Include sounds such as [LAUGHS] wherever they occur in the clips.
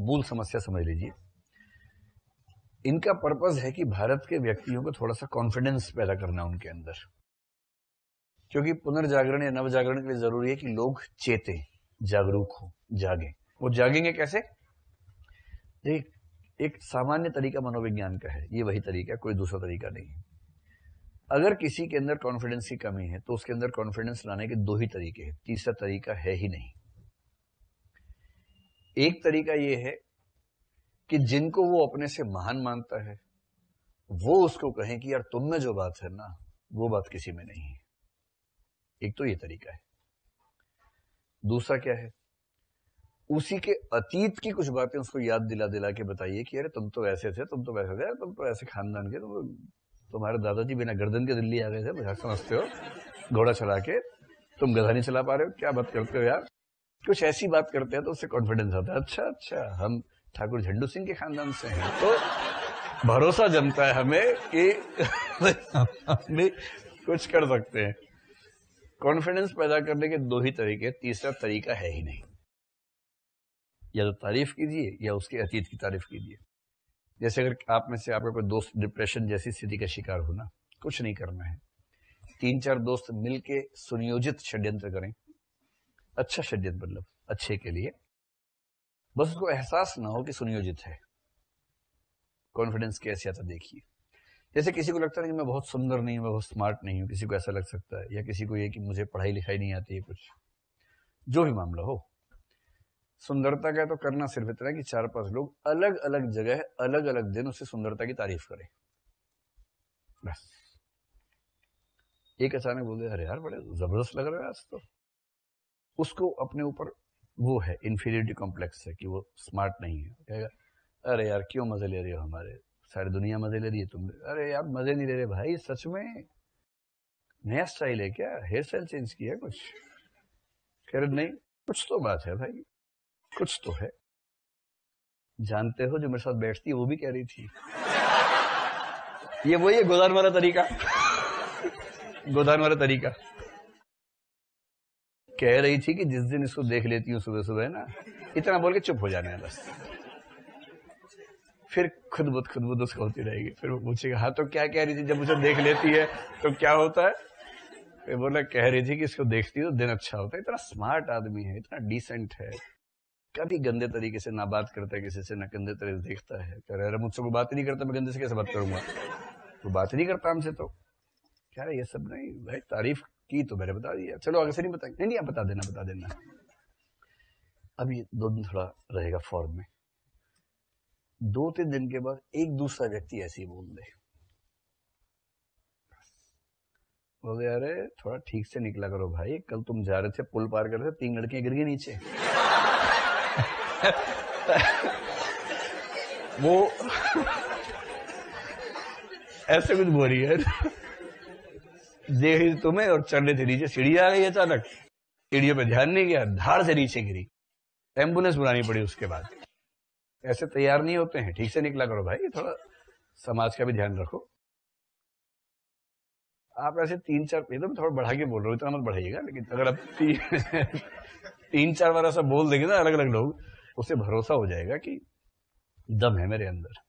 मूल समस्या समझ लीजिए इनका पर्पज है कि भारत के व्यक्तियों को थोड़ा सा कॉन्फिडेंस पैदा करना उनके अंदर क्योंकि पुनर्जागरण या नवजागरण के लिए जरूरी है कि लोग चेते जागरूक हो जागे वो जागेंगे कैसे देख एक सामान्य तरीका मनोविज्ञान का है ये वही तरीका कोई दूसरा तरीका नहीं है अगर किसी के अंदर कॉन्फिडेंस की कमी है तो उसके अंदर कॉन्फिडेंस लाने के दो ही तरीके हैं तीसरा तरीका है ही नहीं एक तरीका ये है कि जिनको वो अपने से महान मानता है वो उसको कहें कि यार तुम में जो बात है ना वो बात किसी में नहीं है एक तो ये तरीका है दूसरा क्या है उसी के अतीत की कुछ बातें उसको याद दिला दिला के बताइए कि अरे तुम तो ऐसे थे तुम तो वैसे थे तुम तो ऐसे खानदान के तुम तो, तुम्हारे दादाजी बिना गर्दन के दिल्ली आ गए थे समझते हो घोड़ा चला के तुम गधा नहीं चला पा रहे हो क्या बात करते हो यार कुछ ऐसी बात करते हैं तो उससे कॉन्फिडेंस आता है अच्छा अच्छा हम ठाकुर झंडू सिंह के खानदान से हैं तो भरोसा जमता है हमें कि भी [LAUGHS] कुछ कर सकते हैं कॉन्फिडेंस पैदा करने के दो ही तरीके तीसरा तरीका है ही नहीं या तो तारीफ कीजिए या उसके अतीत की तारीफ कीजिए जैसे अगर आप में से आपका कोई दोस्त डिप्रेशन जैसी स्थिति का शिकार हो ना कुछ नहीं करना है तीन चार दोस्त मिलके सुनियोजित षड्यंत्र करें अच्छा शरीयत मतलब अच्छे के लिए बस उसको एहसास ना हो कि सुनियोजित है कॉन्फिडेंस की ऐसी आता देखिए जैसे किसी को लगता है कि मैं बहुत सुंदर नहीं हूँ मैं बहुत स्मार्ट नहीं हूं किसी को ऐसा लग सकता है या किसी को ये कि मुझे पढ़ाई लिखाई नहीं आती है कुछ जो भी मामला हो सुंदरता का तो करना सिर्फ इतना कि चार पांच लोग अलग अलग जगह अलग अलग दिन उसे सुंदरता की तारीफ करें बस एक अचानक बोले अरे यार बड़े जबरदस्त लग रहा है आज तो उसको अपने ऊपर वो है इन्फीरियरिटी कॉम्प्लेक्स है कि वो स्मार्ट नहीं है कहेगा अरे यार क्यों मजे ले रहे हो हमारे सारी दुनिया मजे ले रही है तुम अरे यार मजे नहीं ले रहे भाई सच में नया स्टाइल है क्या हेयर स्टाइल चेंज किया कुछ कह रहे नहीं कुछ तो बात है भाई कुछ तो है जानते हो जो मेरे साथ बैठती है वो भी कह रही थी [LAUGHS] ये वही है गोदान वाला तरीका [LAUGHS] गोदान वाला तरीका कह रही थी कि जिस दिन इसको देख लेती हूँ सुबह सुबह ना इतना बोल के चुप हो जाना है बस फिर खुद बुद खुद बुद उसको होती रहेगी फिर वो पूछेगा हाँ तो क्या कह रही थी जब मुझे देख लेती है तो क्या होता है फिर बोला कह रही थी कि इसको देखती हूँ तो दिन अच्छा होता है इतना स्मार्ट आदमी है इतना डिसेंट है कभी गंदे तरीके से ना बात करता है किसी से ना गंदे तरीके से देखता है कह रहे अरे मुझसे कोई बात नहीं करता मैं गंदे से कैसे बात करूंगा वो बात नहीं करता हमसे तो क्या ये सब नहीं भाई तारीफ की तो मैंने बता दिया चलो आगे से नहीं बताएंगे नहीं नहीं आप बता देना बता देना अभी दो दिन थोड़ा रहेगा फॉर्म में दो तीन दिन के बाद एक दूसरा व्यक्ति ऐसे ही बोल दे बोले अरे थोड़ा ठीक से निकला करो भाई कल तुम जा रहे थे पुल पार कर रहे थे तीन लड़कियां गिर गई नीचे [LAUGHS] वो [LAUGHS] ऐसे कुछ बोल रही है देख देह तुम्हें और चढ़ने थे नीचे सीढ़ी आ गई अचानक सीढ़ियों पर ध्यान नहीं गया धार से नीचे गिरी एम्बुलेंस बुलानी पड़ी उसके बाद ऐसे तैयार नहीं होते हैं ठीक से निकला करो भाई थोड़ा समाज का भी ध्यान रखो आप ऐसे तीन चार ये तो मैं थोड़ा बढ़ा के बोल रहा हूँ इतना मत बढ़ाइएगा लेकिन अगर आप ती, तीन चार बार ऐसा बोल देंगे ना अलग अलग लोग उससे भरोसा हो जाएगा कि दम है मेरे अंदर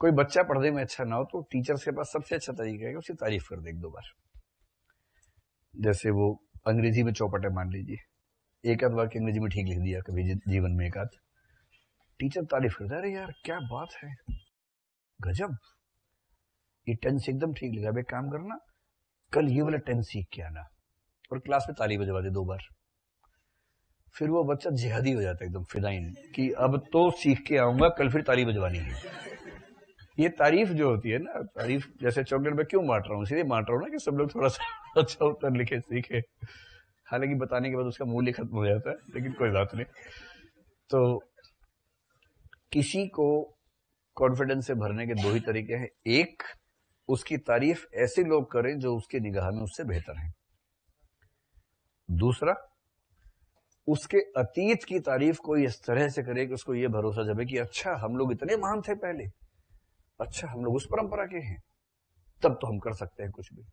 कोई बच्चा पढ़ने में अच्छा ना हो तो टीचर्स के पास सबसे अच्छा तरीका है कि उसकी तारीफ कर दे एक दो बार जैसे वो अंग्रेजी में चौपट है मान लीजिए एक आध वाक्य अंग्रेजी में ठीक लिख दिया कभी जीवन में एक आध टीचर तारीफ करता है अरे यार क्या बात है गजब ये टेंस एकदम ठीक लिखा अब एक काम करना कल ये वाला टेंस सीख के आना और क्लास में ताली बजवा दे दो बार फिर वो बच्चा जिहादी हो जाता है एकदम फिदाइन कि अब तो सीख के आऊंगा कल फिर ताली बजवानी है ये तारीफ जो होती है ना तारीफ जैसे चॉकलेट में क्यों मार रहा हूँ इसीलिए मार रहा हूँ ना कि सब लोग थोड़ा सा [LAUGHS] अच्छा उत्तर लिखे सीखे हालांकि बताने के बाद उसका मूल्य खत्म हो जाता है लेकिन कोई बात नहीं तो किसी को कॉन्फिडेंस से भरने के दो ही तरीके हैं एक उसकी तारीफ ऐसे लोग करें जो उसकी निगाह में उससे बेहतर हैं दूसरा उसके अतीत की तारीफ कोई इस तरह से करे कि उसको यह भरोसा जमे कि अच्छा हम लोग इतने महान थे पहले अच्छा हम लोग उस परंपरा के हैं तब तो हम कर सकते हैं कुछ भी